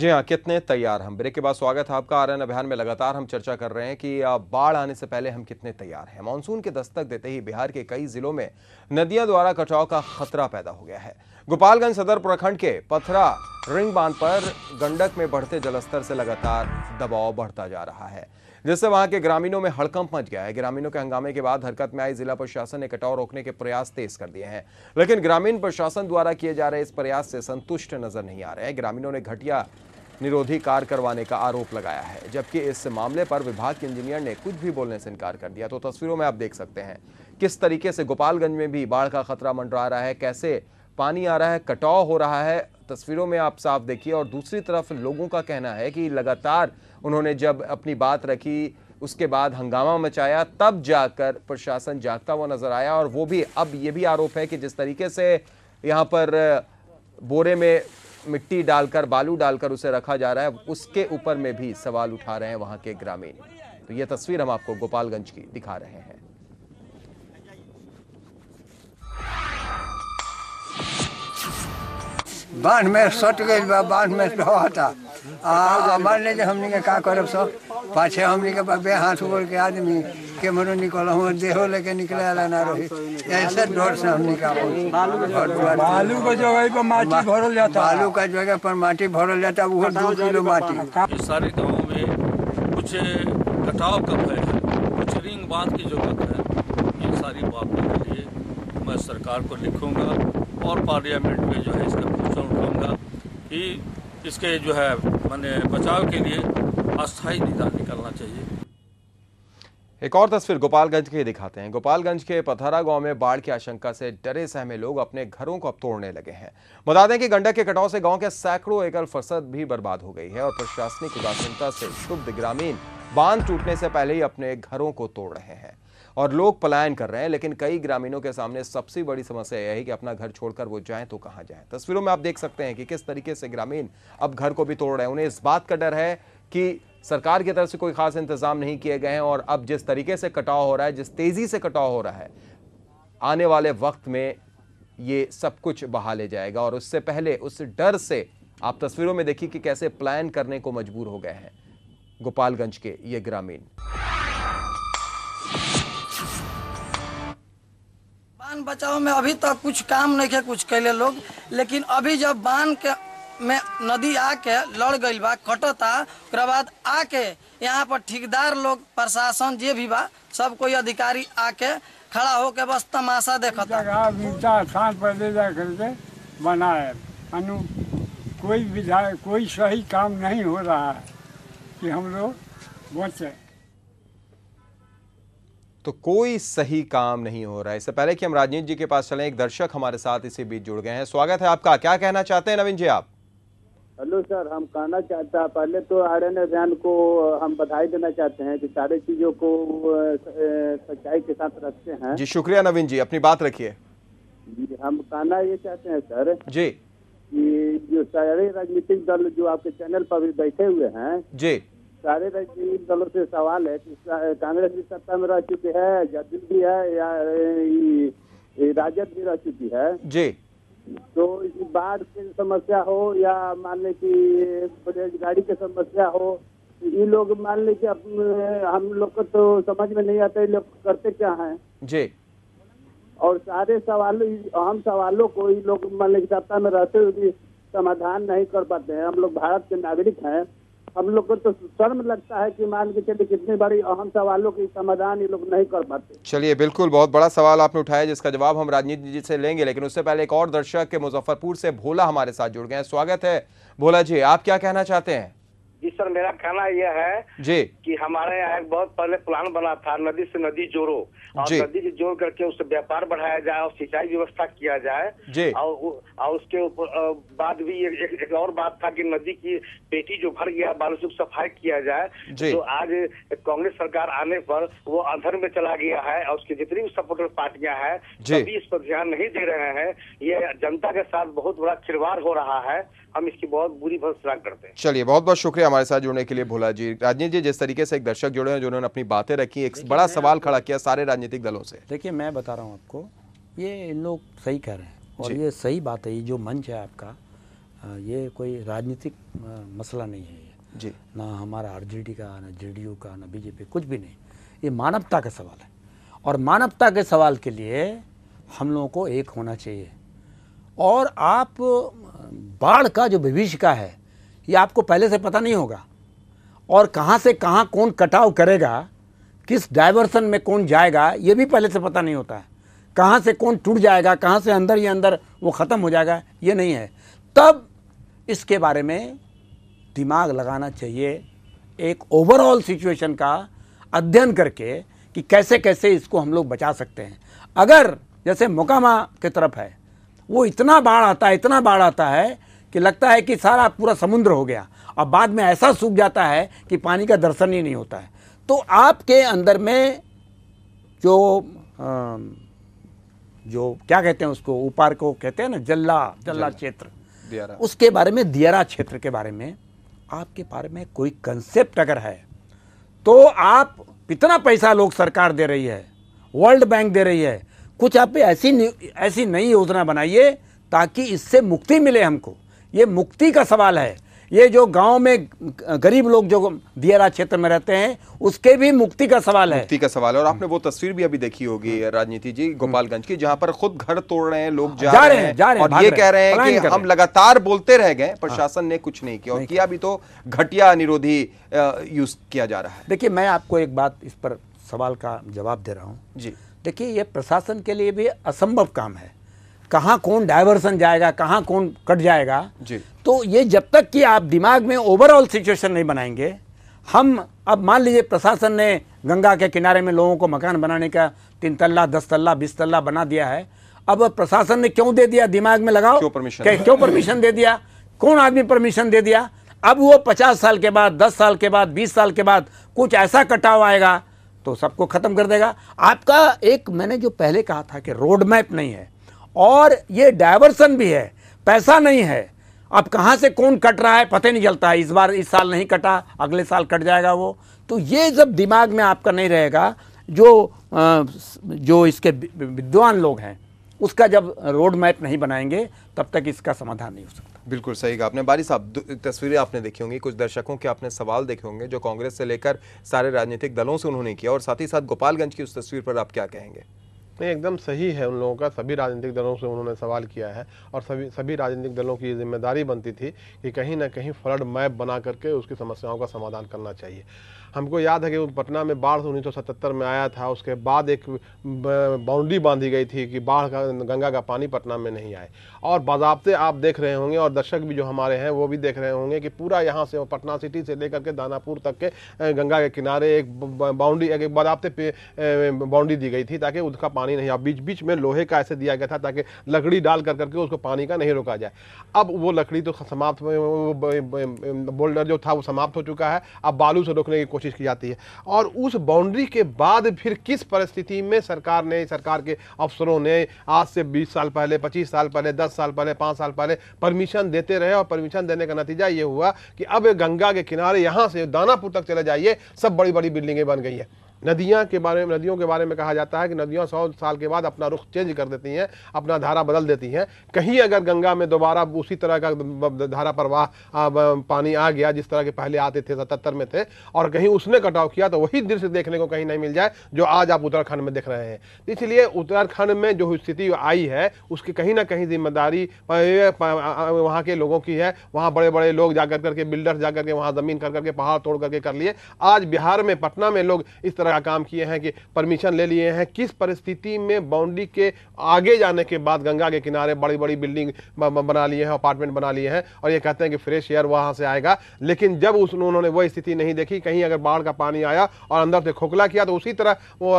जी हाँ कितने तैयार हम ब्रेक के बाद स्वागत है आपका आर अभियान में लगातार हम चर्चा कर रहे हैं कि बाढ़ आने से पहले हम कितने तैयार हैं मानसून के दस्तक देते ही बिहार के कई जिलों में नदियां द्वारा कटाव का खतरा पैदा हो गया है गोपालगंज सदर प्रखंड के पथरा रिंग बांध पर गंडक में बढ़ते जलस्तर से लगातार दबाव बढ़ता जा रहा है जिससे वहां के ग्रामीणों में हड़कंप मच गया है ग्रामीणों के हंगामे के बाद हरकत में आई जिला प्रशासन ने कटाव रोकने के प्रयास तेज कर दिए हैं लेकिन ग्रामीण प्रशासन द्वारा किए जा रहे इस प्रयास से संतुष्ट नजर नहीं आ रहे हैं ग्रामीणों ने घटिया निरोधी कार्य करवाने का आरोप लगाया है जबकि इस मामले पर विभाग के इंजीनियर ने कुछ भी बोलने से इनकार कर दिया तो तस्वीरों में आप देख सकते हैं किस तरीके से गोपालगंज में भी बाढ़ का खतरा मंडरा रहा है कैसे पानी आ रहा है कटाव हो रहा है तस्वीरों में आप साफ देखिए और दूसरी तरफ लोगों का कहना है कि लगातार उन्होंने जब अपनी बात रखी उसके बाद हंगामा मचाया तब जाकर प्रशासन जागता हुआ नजर आया और वो भी अब ये भी आरोप है कि जिस तरीके से यहाँ पर बोरे में मिट्टी डालकर बालू डालकर उसे रखा जा रहा है उसके ऊपर में भी सवाल उठा रहे हैं वहां के ग्रामीण तो यह तस्वीर हम आपको गोपालगंज की दिखा रहे हैं बांध में सट गई बांध में रहा था आ मरने हमने का करब सब पाछे हमने के बे हाथ ऊपर के आदमी के मरो निकल हम देहो लेके निकले आला ना रही ऐसे डर से हम निकालो बालू का जगह पर माटी भरल जाता बालू का जगह पर माटी भरल जाता वो दो किलो माटी सारे गाँव में कुछ कटाव कब है कुछ रिंग बांध की जरूरत है ये सारी बातों के लिए मैं सरकार को लिखूंगा और पार्लियामेंट में जो है इसका पूछा उठाऊंगा कि इसके जो है मैंने बचाव के लिए अस्थायी निदान निकलना चाहिए एक और तस्वीर गोपालगंज की दिखाते हैं गोपालगंज के पथरा गांव में बाढ़ की आशंका से डरे सहमे लोग अपने घरों को अब तोड़ने लगे हैं बता दें कि गंडक के कटाव से गांव के सैकड़ों एकड़ फसल भी बर्बाद हो गई है और प्रशासनिक उदासीनता से क्षुब्ध ग्रामीण बांध टूटने से पहले ही अपने घरों को तोड़ रहे हैं और लोग पलायन कर रहे हैं लेकिन कई ग्रामीणों के सामने सबसे बड़ी समस्या यह है कि अपना घर छोड़कर वो जाएं तो कहाँ जाएं तस्वीरों में आप देख सकते हैं कि किस तरीके से ग्रामीण अब घर को भी तोड़ रहे हैं उन्हें इस बात का डर है कि सरकार की तरफ से कोई खास इंतजाम नहीं किए गए हैं और अब जिस तरीके से कटाव हो रहा है जिस तेज़ी से कटाव हो रहा है आने वाले वक्त में ये सब कुछ बहा ले जाएगा और उससे पहले उस डर से आप तस्वीरों में देखिए कि कैसे प्लान करने को मजबूर हो गए हैं गोपालगंज के ये ग्रामीण बांध बचाव में अभी तक कुछ काम नहीं है कुछ कैले लोग लेकिन अभी जब बांध के में नदी आके लड़ गई बा कटता बाद आके यहाँ पर ठेकेदार लोग प्रशासन जे भी बा सब कोई अधिकारी आके खड़ा होके बस तमाशा देखता स्थान पर ले जा करके बनाए अनु कोई विधायक कोई सही काम नहीं हो रहा है कि हम लोग बचे तो कोई सही काम नहीं हो रहा है इससे पहले कि हम राजनीत जी के पास चलें एक दर्शक हमारे साथ इसी बीच जुड़ गए हैं स्वागत है आपका क्या कहना चाहते हैं नवीन जी आप हेलो सर हम कहना चाहता पहले तो आर एन अभियान को हम बधाई देना चाहते हैं कि सारे चीज़ों को सच्चाई के साथ रखते हैं जी शुक्रिया नवीन जी अपनी बात रखिए जी हम कहना ये चाहते हैं सर जी कि जो सारे राजनीतिक दल जो आपके चैनल पर भी बैठे हुए हैं जी सारे राजनीतिक दलों से सवाल है कि कांग्रेस भी सत्ता में रह चुकी है जदयू भी है या राजद भी रह चुकी है जी तो बाढ़ की समस्या हो या मान लें कि बेरोजगारी की समस्या हो ये लोग मान लें कि हम लोग को तो समझ में नहीं आता ये लोग करते क्या हैं जी और सारे सवाल अहम सवालों को ये लोग मान लें सप्ताह में रहते हुए भी समाधान नहीं कर पाते हैं हम लोग भारत के नागरिक हैं हम लोग को तो शर्म लगता है कि मान के चलिए कितनी बड़ी अहम सवालों की समाधान ये लोग नहीं कर पाते चलिए बिल्कुल बहुत बड़ा सवाल आपने उठाया जिसका जवाब हम राजनीति जी से लेंगे लेकिन उससे पहले एक और दर्शक के मुजफ्फरपुर से भोला हमारे साथ जुड़ गए हैं स्वागत है भोला जी आप क्या कहना चाहते हैं जी सर मेरा कहना यह है जी कि हमारे यहाँ एक बहुत पहले प्लान बना था नदी से नदी जोड़ो और नदी से जोड़ करके उससे व्यापार बढ़ाया जाए और सिंचाई व्यवस्था किया जाए जी और, और उसके बाद भी एक, एक, एक और बात था कि नदी की पेटी जो भर गया बालसुख सफाई किया जाए तो आज कांग्रेस सरकार आने पर वो अंधर में चला गया है और उसकी जितनी भी सपोर्टर पार्टियां हैं सभी इस पर ध्यान नहीं दे रहे हैं ये जनता के साथ बहुत बड़ा खिलवाड़ हो रहा है हम इसकी बहुत बुरी भर्सना करते हैं चलिए बहुत बहुत शुक्रिया हमारे साथ जुड़ने के लिए भोला जी राजनीत जी जिस तरीके से एक दर्शक जुड़े हैं जिन्होंने अपनी बातें रखी एक बड़ा सवाल खड़ा किया सारे राजनीतिक दलों से देखिए मैं बता रहा हूँ आपको ये लोग सही कह रहे हैं और ये सही बात है ये जो मंच है आपका ये कोई राजनीतिक मसला नहीं है जी ना हमारा आरजेडी का ना जेडीयू का ना बीजेपी कुछ भी नहीं ये मानवता का सवाल है और मानवता के सवाल के लिए हम लोगों को एक होना चाहिए और आप बाढ़ का जो भविष्य का है ये आपको पहले से पता नहीं होगा और कहाँ से कहाँ कौन कटाव करेगा किस डाइवर्सन में कौन जाएगा ये भी पहले से पता नहीं होता है कहाँ से कौन टूट जाएगा कहाँ से अंदर ही अंदर वो ख़त्म हो जाएगा ये नहीं है तब इसके बारे में दिमाग लगाना चाहिए एक ओवरऑल सिचुएशन का अध्ययन करके कि कैसे कैसे इसको हम लोग बचा सकते हैं अगर जैसे मोकामा की तरफ है वो इतना बाढ़ आता है इतना बाढ़ आता है कि लगता है कि सारा पूरा समुद्र हो गया और बाद में ऐसा सूख जाता है कि पानी का दर्शन ही नहीं होता है तो आपके अंदर में जो आ, जो क्या कहते हैं उसको उपार को कहते हैं ना जल्ला जल्ला क्षेत्र उसके बारे में दियरा क्षेत्र के बारे में आपके बारे में कोई कंसेप्ट अगर है तो आप कितना पैसा लोग सरकार दे रही है वर्ल्ड बैंक दे रही है कुछ आप ऐसी ऐसी नई योजना बनाइए ताकि इससे मुक्ति मिले हमको ये मुक्ति का सवाल है ये जो गांव में गरीब लोग जो दियरा क्षेत्र में रहते हैं उसके भी मुक्ति का सवाल है मुक्ति का सवाल है और आपने वो तस्वीर भी अभी देखी होगी हम्म। राजनीति जी गोपालगंज की जहां पर खुद घर तोड़ रहे हैं लोग जा, जा रहे हैं जा रहे हैं और ये कह रहे हैं कि हम लगातार बोलते रह गए हाँ। प्रशासन ने कुछ नहीं किया और किया भी तो घटिया निरोधी यूज किया जा रहा है देखिये मैं आपको एक बात इस पर सवाल का जवाब दे रहा हूँ जी देखिये ये प्रशासन के लिए भी असंभव काम है कहाँ कौन डायवर्सन जाएगा कहाँ कौन कट जाएगा जी तो ये जब तक कि आप दिमाग में ओवरऑल सिचुएशन नहीं बनाएंगे हम अब मान लीजिए प्रशासन ने गंगा के किनारे में लोगों को मकान बनाने का तीन तल्ला दस तल्ला बीस तल्ला बना दिया है अब प्रशासन ने क्यों दे दिया दिमाग में लगाओ क्यों परमिशन क्यों परमिशन दे दिया कौन आदमी परमिशन दे दिया अब वो पचास साल के बाद दस साल के बाद बीस साल के बाद कुछ ऐसा कटाव आएगा तो सबको खत्म कर देगा आपका एक मैंने जो पहले कहा था कि रोड मैप नहीं है और ये डायवर्सन भी है पैसा नहीं है अब कहाँ से कौन कट रहा है पता नहीं चलता है इस बार इस साल नहीं कटा अगले साल कट जाएगा वो तो ये जब दिमाग में आपका नहीं रहेगा जो जो इसके विद्वान लोग हैं उसका जब रोड मैप नहीं बनाएंगे तब तक इसका समाधान नहीं हो सकता बिल्कुल सही कहा आपने बारी साहब तस्वीरें आपने देखी होंगी कुछ दर्शकों के आपने सवाल देखे होंगे जो कांग्रेस से लेकर सारे राजनीतिक दलों से उन्होंने किया और साथ ही साथ गोपालगंज की उस तस्वीर पर आप क्या कहेंगे नहीं एकदम सही है उन लोगों का सभी राजनीतिक दलों से उन्होंने सवाल किया है और सभी सभी राजनीतिक दलों की जिम्मेदारी बनती थी कि कहीं ना कहीं फ्लड मैप बना करके उसकी समस्याओं का समाधान करना चाहिए हमको याद है कि पटना में बाढ़ उन्नीस सौ सतहत्तर में आया था उसके बाद एक बाउंड्री बांधी गई थी कि बाढ़ का गंगा का पानी पटना में नहीं आए और बाबते आप देख रहे होंगे और दर्शक भी जो हमारे हैं वो भी देख रहे होंगे कि पूरा यहाँ से पटना सिटी से लेकर के दानापुर तक के गंगा के किनारे एक बाउंड्री एक बाबते बाउंड्री दी गई थी ताकि उसका पानी नहीं आ बीच बीच में लोहे का ऐसे दिया गया था ताकि लकड़ी डाल कर करके उसको पानी का नहीं रोका जाए अब वो लकड़ी तो समाप्त बोल्डर जो था वो समाप्त हो चुका है अब बालू से रोकने की कोशिश की जाती है और उस बाउंड्री के बाद फिर किस परिस्थिति में सरकार ने सरकार के अफसरों ने आज से 20 साल पहले 25 साल पहले 10 साल पहले 5 साल पहले परमिशन देते रहे और परमिशन देने का नतीजा ये हुआ कि अब गंगा के किनारे यहाँ से दानापुर तक चले जाइए सब बड़ी बड़ी बिल्डिंगें बन गई है नदियाँ के बारे में नदियों के बारे में कहा जाता है कि नदियाँ सौ साल के बाद अपना रुख चेंज कर देती हैं अपना धारा बदल देती हैं कहीं अगर गंगा में दोबारा उसी तरह का धारा प्रवाह पानी आ गया जिस तरह के पहले आते थे सतहत्तर में थे और कहीं उसने कटाव किया तो वही दृश्य देखने को कहीं नहीं मिल जाए जो आज आप उत्तराखंड में देख रहे हैं इसलिए उत्तराखंड में जो स्थिति आई है उसकी कहीं ना कहीं जिम्मेदारी वहाँ के लोगों की है वहाँ बड़े बड़े लोग जाकर करके बिल्डर्स जाकर के वहाँ ज़मीन कर करके पहाड़ तोड़ करके कर लिए आज बिहार में पटना में लोग इस तरह क्या काम किए हैं कि परमिशन ले लिए हैं किस परिस्थिति में बाउंड्री के आगे जाने के बाद गंगा के किनारे बड़ी बड़ी बिल्डिंग बना लिए हैं अपार्टमेंट बना लिए हैं और ये कहते हैं कि फ्रेश एयर वहाँ से आएगा लेकिन जब उस उन्होंने वो स्थिति नहीं देखी कहीं अगर बाढ़ का पानी आया और अंदर से खोखला किया तो उसी तरह वो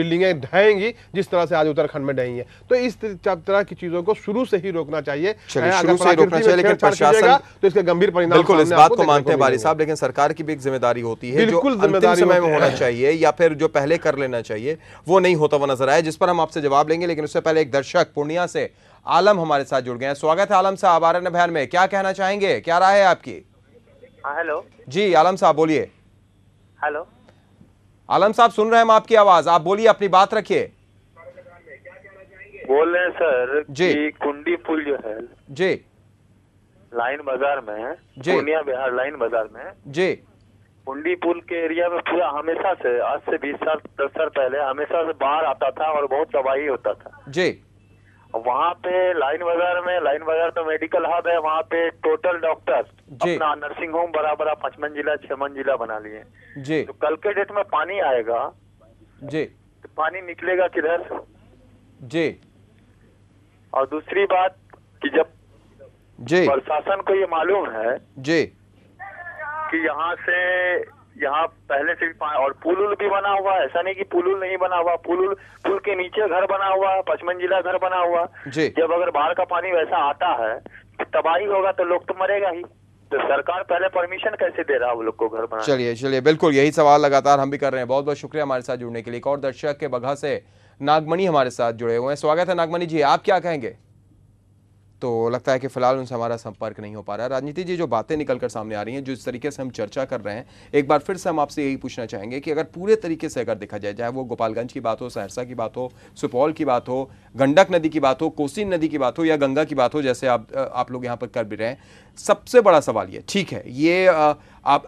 बिल्डिंगें ढहेंगी जिस तरह से आज उत्तराखंड में ढही है तो इस तरह की चीज़ों को शुरू से ही रोकना चाहिए तो इसके गंभीर परिणाम को मानते हैं बारी साहब लेकिन सरकार की भी एक जिम्मेदारी होती है बिल्कुल जिम्मेदारी में होना चाहिए चाहिए या फिर जो पहले कर लेना चाहिए वो नहीं होता हुआ नजर आया जिस पर हम आपसे जवाब लेंगे लेकिन उससे पहले एक दर्शक पूर्णिया से आलम हमारे साथ जुड़ गए हैं स्वागत है आलम साहब आर बयान में क्या कहना चाहेंगे क्या राय है आपकी हाँ, हेलो जी आलम साहब बोलिए हेलो आलम साहब सुन रहे हैं हम आपकी आवाज आप बोलिए अपनी बात रखिए बोल रहे हैं सर जी कुंडी पुल जो है जी लाइन बाजार में जी पूर्णिया बिहार लाइन बाजार में जी कुंडी पुल के एरिया में पूरा हमेशा से आज से बीस साल दस साल पहले हमेशा से बाहर आता था और बहुत तबाही होता था जी वहाँ पे लाइन बाजार में लाइन बाजार तो मेडिकल हब है वहाँ पे टोटल डॉक्टर अपना नर्सिंग होम बराबर पांच मंजिला छह मंजिला बना लिए जी तो कल के डेट में पानी आएगा जी तो पानी निकलेगा किधर जी और दूसरी बात कि जब जी प्रशासन को ये मालूम है जी क्योंकि यहाँ से यहाँ पहले से भी और पुल उल भी बना हुआ है ऐसा नहीं कि पुल उल नहीं बना हुआ पुल उल पुल के नीचे घर बना हुआ पचमन जिला घर बना हुआ जब अगर बाढ़ का पानी वैसा आता है तबाही होगा तो लोग तो मरेगा ही तो सरकार पहले परमिशन कैसे दे रहा है लोग को घर बना चलिए चलिए बिल्कुल यही सवाल लगातार हम भी कर रहे हैं बहुत बहुत शुक्रिया हमारे साथ जुड़ने के लिए एक और दर्शक के बघा से नागमणि हमारे साथ जुड़े हुए हैं स्वागत है नागमणि जी आप क्या कहेंगे तो लगता है कि फ़िलहाल उनसे हमारा संपर्क नहीं हो पा रहा राजनीति जी जो बातें निकल कर सामने आ रही हैं जिस तरीके से हम चर्चा कर रहे हैं एक बार फिर से हम आपसे यही पूछना चाहेंगे कि अगर पूरे तरीके से अगर देखा जाए चाहे वो गोपालगंज की बात हो सहरसा की बात हो सुपौल की बात हो गंडक नदी की बात हो कोसी नदी की बात हो या गंगा की बात हो जैसे आप आप लोग यहाँ पर कर भी रहे हैं सबसे बड़ा सवाल ये ठीक है ये आप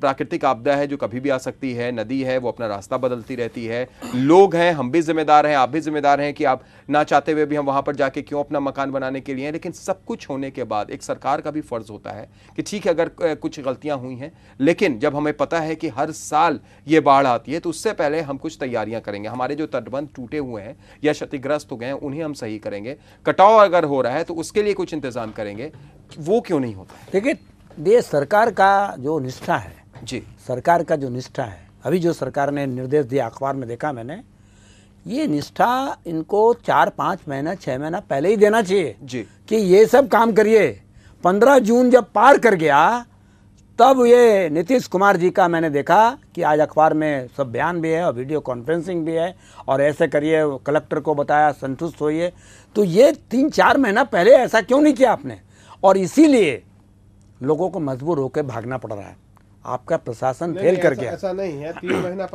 प्राकृतिक आपदा है जो कभी भी आ सकती है नदी है वो अपना रास्ता बदलती रहती है लोग हैं हम भी जिम्मेदार हैं आप भी जिम्मेदार हैं कि आप ना चाहते हुए भी हम वहाँ पर जाके क्यों अपना मकान बनाने के लिए हैं लेकिन सब कुछ होने के बाद एक सरकार का भी फ़र्ज़ होता है कि ठीक है अगर कुछ गलतियाँ हुई हैं लेकिन जब हमें पता है कि हर साल ये बाढ़ आती है तो उससे पहले हम कुछ तैयारियाँ करेंगे हमारे जो तटबंध टूटे हुए हैं या क्षतिग्रस्त हो गए हैं उन्हें हम सही करेंगे कटाव अगर हो रहा है तो उसके लिए कुछ इंतज़ाम करेंगे वो क्यों नहीं होता देखिए ये सरकार का जो निष्ठा है जी सरकार का जो निष्ठा है अभी जो सरकार ने निर्देश दिया अखबार में देखा मैंने ये निष्ठा इनको चार पाँच महीना छः महीना पहले ही देना चाहिए जी कि ये सब काम करिए पंद्रह जून जब पार कर गया तब ये नीतीश कुमार जी का मैंने देखा कि आज अखबार में सब बयान भी है और वीडियो कॉन्फ्रेंसिंग भी है और ऐसे करिए कलेक्टर को बताया संतुष्ट होइए तो ये तीन चार महीना पहले ऐसा क्यों नहीं किया आपने और इसीलिए लोगों को मजबूर होकर भागना पड़ रहा है आपका प्रशासन फेल कर गया ऐसा नहीं है तीन महीना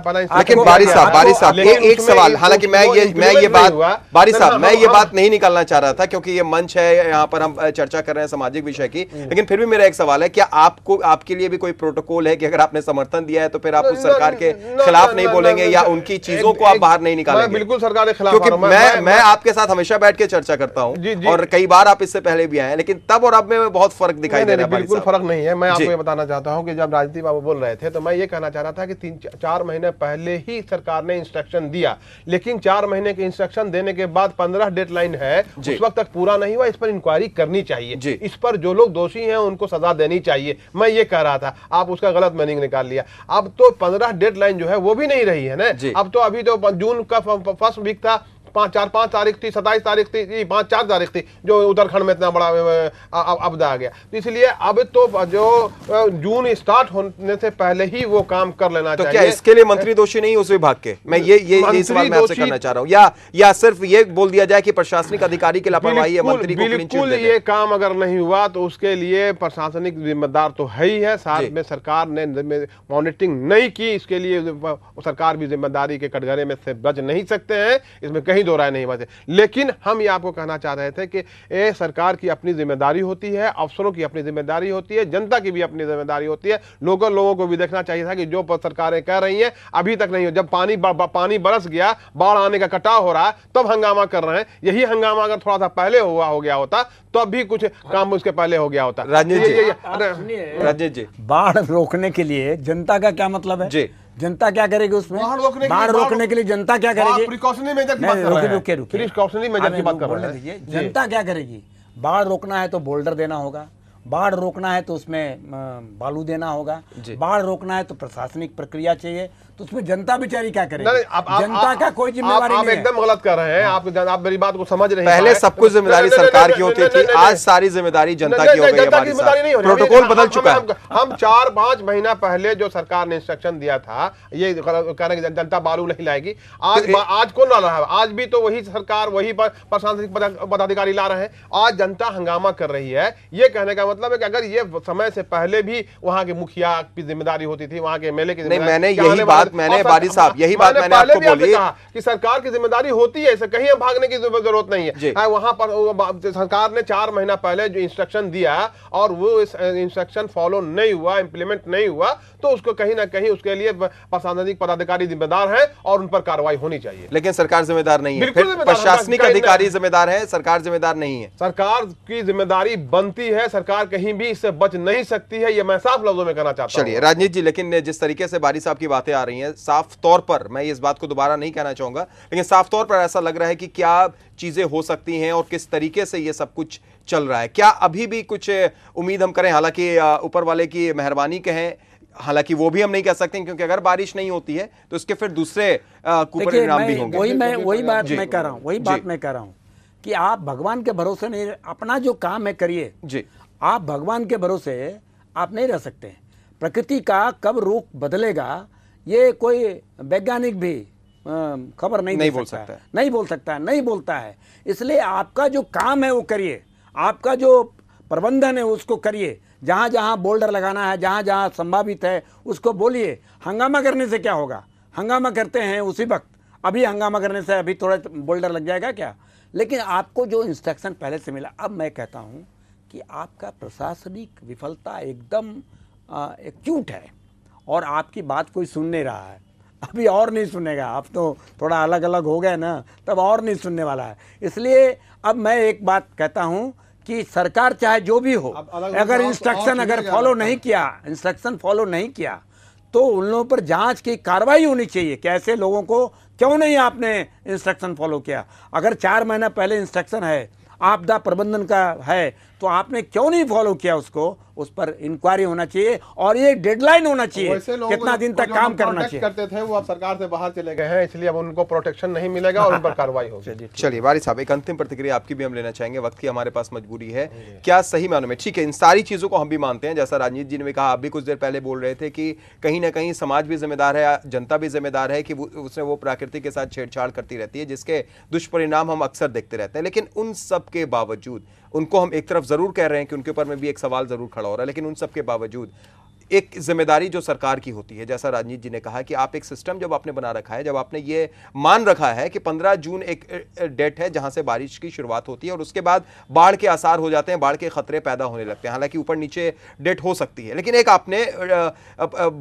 पहले लेकिन बारिश साहब बारिश साहब एक सवाल हालांकि मैं ये मैं ये बात बारिश साहब हाँ, मैं हाँ, ये हाँ। बात नहीं निकालना चाह रहा था क्योंकि ये मंच है यहाँ पर हम चर्चा कर रहे हैं सामाजिक विषय की हम्म। लेकिन फिर भी मेरा एक सवाल है क्या आपको आपके लिए भी कोई प्रोटोकॉल है कि अगर आपने समर्थन दिया है तो फिर आप उस सरकार के खिलाफ नहीं बोलेंगे या उनकी चीजों को आप बाहर नहीं निकालेंगे बिल्कुल सरकार के खिलाफ क्योंकि मैं मैं आपके साथ हमेशा बैठ के चर्चा करता हूँ और कई बार आप इससे पहले भी आए लेकिन तब और अब में बहुत फर्क दिखाई दे रहा है बिल्कुल फर्क नहीं है मैं आपको बताना चाहता हूँ हूं कि जब राजदीप बाबू बोल रहे थे तो मैं ये कहना चाह रहा था कि तीन चार महीने पहले ही सरकार ने इंस्ट्रक्शन दिया लेकिन चार महीने के इंस्ट्रक्शन देने के बाद पंद्रह डेडलाइन है उस वक्त तक पूरा नहीं हुआ इस पर इंक्वायरी करनी चाहिए इस पर जो लोग दोषी हैं उनको सजा देनी चाहिए मैं ये कह रहा था आप उसका गलत मीनिंग निकाल लिया अब तो पंद्रह डेडलाइन जो है वो भी नहीं रही है ना अब तो अभी तो जून का फर्स्ट वीक था पाँच चार पाँच तारीख थी सत्ताईस तारीख थी जी पाँच चार तारीख थी जो उत्तराखंड में इतना बड़ा आपदा आ गया तो इसलिए अब तो जो जून स्टार्ट होने से पहले ही वो काम कर लेना तो चाहिए क्या इसके लिए मंत्री दोषी नहीं उस विभाग के मैं ये ये, इस सवाल मैं आपसे करना चाह रहा हूँ या या सिर्फ ये बोल दिया जाए कि प्रशासनिक अधिकारी की लापरवाही है मंत्री बिल्कुल ये काम अगर नहीं हुआ तो उसके लिए प्रशासनिक जिम्मेदार तो है ही है साथ में सरकार ने मॉनिटरिंग नहीं की इसके लिए सरकार भी जिम्मेदारी के कटघरे में से बच नहीं सकते हैं इसमें कहीं दो राय नहीं बचे लेकिन हम ये आपको कहना चाह रहे थे कि ए, सरकार की अपनी जिम्मेदारी होती है अफसरों की अपनी जिम्मेदारी होती है जनता की भी अपनी जिम्मेदारी होती है लोगों लोगों को भी देखना चाहिए था कि जो सरकारें कह रही हैं अभी तक नहीं हो जब पानी पानी बरस गया बाढ़ आने का कटाव हो रहा है तब हंगामा कर रहे हैं यही हंगामा अगर थोड़ा सा पहले हुआ हो गया होता तो अभी कुछ काम उसके पहले हो गया होता राजेश जी राजेश जी बाढ़ रोकने के लिए जनता का क्या मतलब है जी जनता क्या करेगी उसमें बाढ़ रोकने, बाढ़ रोकने के लिए जनता क्या करेगी प्रिकॉशनरी मेजर की बात कर रहे हैं प्रिकॉशनरी मेजर की बात कर रहे हैं जनता क्या करेगी बाढ़ रोकना है तो बोल्डर देना होगा बाढ़ रोकना है तो उसमें बालू देना होगा बाढ़ रोकना है तो प्रशासनिक प्रक्रिया चाहिए तो उसमें जनता बेचारी क्या करे जनता का कोई जिम्मेदारी नहीं एकदम गलत कर रहे हैं हाँ। आप मेरी बात को समझ रहे पहले सब कुछ जिम्मेदारी सरकार की होती थी आज सारी जिम्मेदारी जनता की हो गई प्रोटोकॉल बदल चुका है हम चार पांच महीना पहले जो सरकार ने इंस्ट्रक्शन दिया था ये कह रहे जनता बालू नहीं लाएगी आज तो आज कौन ला रहा है आज भी तो वही सरकार वही प्रशासनिक पदाधिकारी ला रहे हैं आज जनता हंगामा कर रही है ये कहने का मतलब मतलब है कि अगर ये समय से पहले भी वहाँ के मुखिया की जिम्मेदारी होती थी वहाँ के एमएलए की नहीं मैंने यही बात मैंने बारी साहब यही बात मैंने आपको बोली कि सरकार की जिम्मेदारी होती है इसे कहीं भागने की जरूरत नहीं है हाँ, वहाँ पर सरकार ने चार महीना पहले जो इंस्ट्रक्शन दिया और वो इंस्ट्रक्शन फॉलो नहीं हुआ इम्प्लीमेंट नहीं हुआ तो उसको कहीं ना कहीं उसके लिए प्रशासनिक पदाधिकारी जिम्मेदार है और उन पर कार्रवाई होनी चाहिए लेकिन सरकार जिम्मेदार नहीं है प्रशासनिक अधिकारी जिम्मेदार है सरकार जिम्मेदार नहीं है सरकार की जिम्मेदारी बनती है सरकार कहीं भी इससे बच नहीं सकती है ये मैं साफ लफ्जों में कहना चाहता हूँ चलिए राजनीत जी लेकिन जिस तरीके से बारी साहब की बातें आ रही हैं साफ तौर पर मैं इस बात को दोबारा नहीं कहना चाहूंगा लेकिन साफ तौर पर ऐसा लग रहा है कि क्या चीजें हो सकती हैं और किस तरीके से ये सब कुछ चल रहा है क्या अभी भी कुछ उम्मीद हम करें हालांकि ऊपर वाले की मेहरबानी कहें हालांकि वो भी हम नहीं कह सकते क्योंकि अगर बारिश नहीं होती है तो इसके फिर दूसरे भी होंगे वही मैं वही बात मैं कर रहा हूँ वही बात मैं कर रहा हूँ कि आप भगवान के भरोसे नहीं अपना जो काम है करिए आप भगवान के भरोसे आप नहीं रह सकते प्रकृति का कब रूप बदलेगा ये कोई वैज्ञानिक भी खबर नहीं, नहीं बोल सकता है नहीं बोल सकता है नहीं बोलता है इसलिए आपका जो काम है वो करिए आपका जो प्रबंधन है उसको करिए जहाँ जहाँ बोल्डर लगाना है जहाँ जहाँ संभावित है उसको बोलिए हंगामा करने से क्या होगा हंगामा करते हैं उसी वक्त अभी हंगामा करने से अभी थोड़ा बोल्डर लग जाएगा क्या लेकिन आपको जो इंस्ट्रक्शन पहले से मिला अब मैं कहता हूँ कि आपका प्रशासनिक विफलता एकदम एक्यूट है और आपकी बात कोई सुन नहीं रहा है अभी और नहीं सुनेगा आप तो थोड़ा अलग अलग हो गए ना तब और नहीं सुनने वाला है इसलिए अब मैं एक बात कहता हूँ कि सरकार चाहे जो भी हो अगर इंस्ट्रक्शन तो अगर फॉलो नहीं किया इंस्ट्रक्शन फॉलो नहीं किया तो उन लोगों पर जांच की कार्रवाई होनी चाहिए कैसे लोगों को क्यों नहीं आपने इंस्ट्रक्शन फॉलो किया अगर चार महीना पहले इंस्ट्रक्शन है आपदा प्रबंधन का है तो आपने क्यों नहीं फॉलो किया उसको उस पर इंक्वायरी होना चाहिए और ये डेडलाइन होना चाहिए कितना दिन तक काम करना चाहिए करते थे वो अब सरकार से बाहर चले गए हैं इसलिए अब उनको प्रोटेक्शन नहीं मिलेगा और उन पर कार्रवाई होगी चलिए वारी साहब एक अंतिम प्रतिक्रिया आपकी भी हम लेना चाहेंगे वक्त की हमारे पास मजबूरी है क्या सही मानो में ठीक है इन सारी चीजों को हम भी मानते हैं जैसा राजनीत जी ने भी कहा आप भी कुछ देर पहले बोल रहे थे कि कहीं ना कहीं समाज भी जिम्मेदार है जनता भी जिम्मेदार है कि उसने वो प्रकृति के साथ छेड़छाड़ करती रहती है जिसके दुष्परिणाम हम अक्सर देखते रहते हैं लेकिन उन सब के बावजूद उनको हम एक तरफ ज़रूर कह रहे हैं कि उनके ऊपर में भी एक सवाल ज़रूर खड़ा हो रहा है लेकिन उन सबके बावजूद एक जिम्मेदारी जो सरकार की होती है जैसा राजनीत जी ने कहा कि आप एक सिस्टम जब आपने बना रखा है जब आपने ये मान रखा है कि 15 जून एक डेट है जहां से बारिश की शुरुआत होती है और उसके बाद बाढ़ के आसार हो जाते हैं बाढ़ के खतरे पैदा होने लगते हैं हालांकि ऊपर नीचे डेट हो सकती है लेकिन एक आपने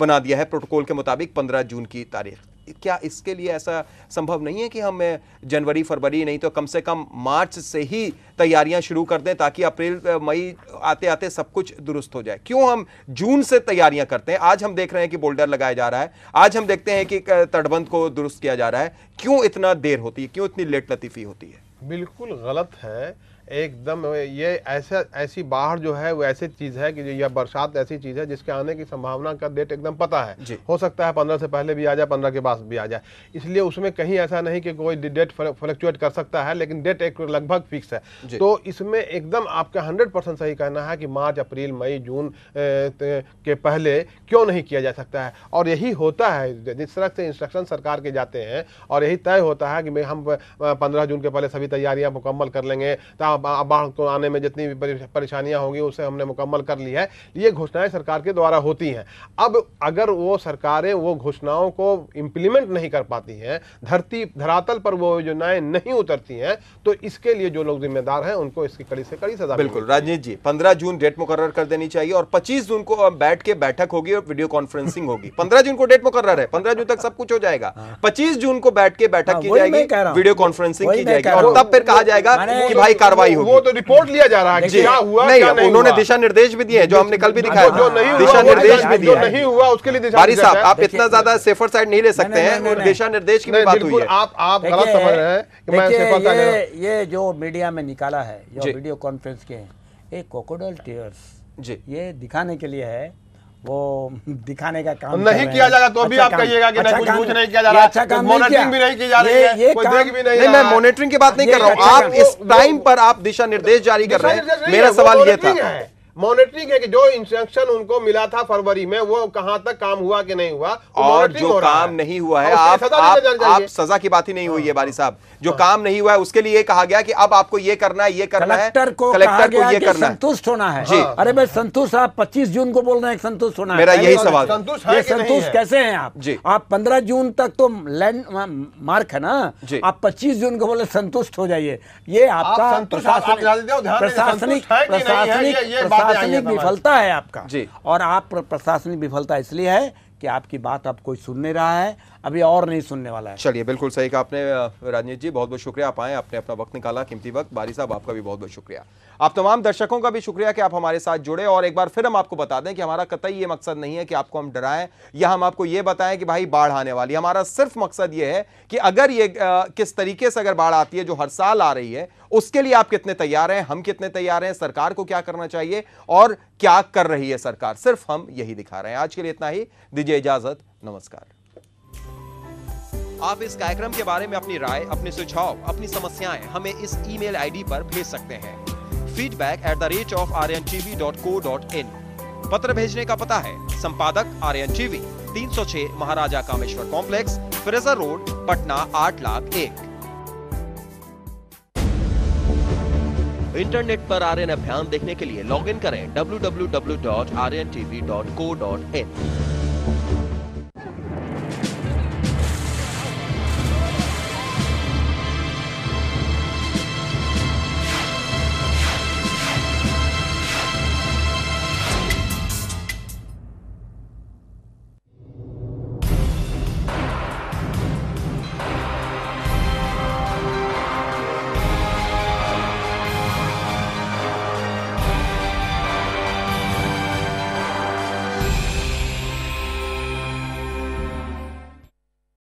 बना दिया है प्रोटोकॉल के मुताबिक पंद्रह जून की तारीख क्या इसके लिए ऐसा संभव नहीं है कि हम जनवरी फरवरी नहीं तो कम से कम मार्च से ही तैयारियां शुरू कर दें ताकि अप्रैल मई आते आते सब कुछ दुरुस्त हो जाए क्यों हम जून से तैयारियां करते हैं आज हम देख रहे हैं कि बोल्डर लगाया जा रहा है आज हम देखते हैं कि तटबंध को दुरुस्त किया जा रहा है क्यों इतना देर होती है क्यों इतनी लेट लतीफ़ी होती है बिल्कुल गलत है एकदम ये ऐसा ऐसी बाहर जो है वो ऐसी चीज़ है कि यह बरसात ऐसी चीज़ है जिसके आने की संभावना का डेट एकदम पता है हो सकता है पंद्रह से पहले भी आ जाए पंद्रह के बाद भी आ जाए इसलिए उसमें कहीं ऐसा नहीं कि कोई डेट फ्लक्चुएट कर सकता है लेकिन डेट एक लगभग फिक्स है तो इसमें एकदम आपका हंड्रेड परसेंट सही कहना है कि मार्च अप्रैल मई जून के पहले क्यों नहीं किया जा सकता है और यही होता है जिस तरह से इंस्ट्रक्शन सरकार के जाते हैं और यही तय होता है कि हम पंद्रह जून के पहले सभी तैयारियां मुकम्मल कर लेंगे तो बाढ़ को आने में जितनी भी परेशानियां होंगी उसे हमने मुकम्मल कर ली है ये घोषणाएं सरकार के द्वारा होती हैं अब अगर वो सरकारें वो घोषणाओं को इम्प्लीमेंट नहीं कर पाती हैं धरती धरातल पर वो योजनाएं नहीं उतरती हैं तो इसके लिए जो लोग जिम्मेदार हैं उनको इसकी कड़ी से कड़ी सजा बिल्कुल राजनीत जी पंद्रह जून डेट मुकर कर देनी चाहिए और पच्चीस जून को बैठ के बैठक होगी और वीडियो कॉन्फ्रेंसिंग होगी पंद्रह जून को डेट मुकर है पंद्रह जून तक सब कुछ हो जाएगा हाँ। पच्चीस जून को बैठ के बैठक हाँ, की जाएगी वीडियो कॉन्फ्रेंसिंग की जाएगी और तब फिर कहा जाएगा कि भाई कार्रवाई कार्रवाई होगी वो तो रिपोर्ट लिया जा रहा है क्या हुआ नहीं अब उन्होंने दिशा निर्देश भी दिए हैं जो हमने कल भी दिखाया जो नहीं दिशा निर्देश भी दिए नहीं हुआ उसके लिए बारी साहब आप इतना ज्यादा सेफर साइड नहीं ले सकते हैं दिशा निर्देश की बात हुई है आप आप गलत समझ रहे हैं ये जो मीडिया में निकाला है वीडियो कॉन्फ्रेंस के ये कोकोडल टीयर्स जी ये दिखाने के लिए है वो दिखाने का काम नहीं किया जाएगा तो अच्छा भी आप कहिएगा कि अच्छा नहीं कुछ नहीं किया जा रहा अच्छा काम मॉनिटरिंग भी नहीं की जा रही है कोई देख भी नहीं नहीं मैं मॉनिटरिंग की बात नहीं कर रहा हूँ अच्छा आप इस टाइम तो- तो- पर आप दिशा निर्देश जारी कर रहे हैं मेरा सवाल तो ये था मॉनिटरिंग है कि जो इंस्ट्रक्शन उनको मिला था फरवरी में वो कहां तक काम हुआ कि नहीं हुआ और जो हो काम नहीं हुआ है आप सजा आप, आप सजा की बात ही नहीं हुई है हाँ, बारी हाँ। साहब जो हाँ। काम नहीं हुआ है उसके लिए कहा गया कि अब आपको ये करना है ये करना है कलेक्टर को ये करना संतुष्ट होना है जी अरे भाई संतुष्ट आप पच्चीस जून को बोल रहे हैं संतुष्ट होना मेरा यही सवाल संतुष्ट कैसे है आप जी आप पंद्रह जून तक तो लैंड मार्क है ना आप पच्चीस जून को बोले संतुष्ट हो जाइए ये आपका प्रशासनिक प्रशासनिक प्रशासनिक प्रशासनिक विफलता है आपका और आप प्रशासनिक विफलता इसलिए है कि आपकी बात अब कोई सुन नहीं रहा है अभी और नहीं सुनने वाला है चलिए बिल्कुल सही कहा आपने राजनीत जी बहुत बहुत शुक्रिया आप आए आपने अपना वक्त निकाला कीमती वक्त बारी साहब आपका भी बहुत बहुत शुक्रिया आप तमाम दर्शकों का भी शुक्रिया कि आप हमारे साथ जुड़े और एक बार फिर हम आपको बता दें कि हमारा कतई ये मकसद नहीं है कि आपको हम डराएं या हम आपको ये बताएं कि भाई बाढ़ आने वाली हमारा सिर्फ मकसद ये है कि अगर ये किस तरीके से अगर बाढ़ आती है जो हर साल आ रही है उसके लिए आप कितने तैयार हैं हम कितने तैयार हैं सरकार को क्या करना चाहिए और क्या कर रही है सरकार सिर्फ हम यही दिखा रहे हैं आज के लिए इतना ही दीजिए इजाजत नमस्कार आप इस कार्यक्रम के बारे में अपनी राय अपने सुझाव अपनी समस्याएं हमें इस ईमेल आईडी पर भेज सकते हैं feedback at the rate of R N T V dot co dot in पत्र भेजने का पता है संपादक आर एन टी वी तीन सौ छह Maharaja Kameshwar complex Fraser road Patna आठ लाख एक इंटरनेट पर एन अभियान देखने के लिए लॉग इन करें W W W dot R N T V dot co dot इन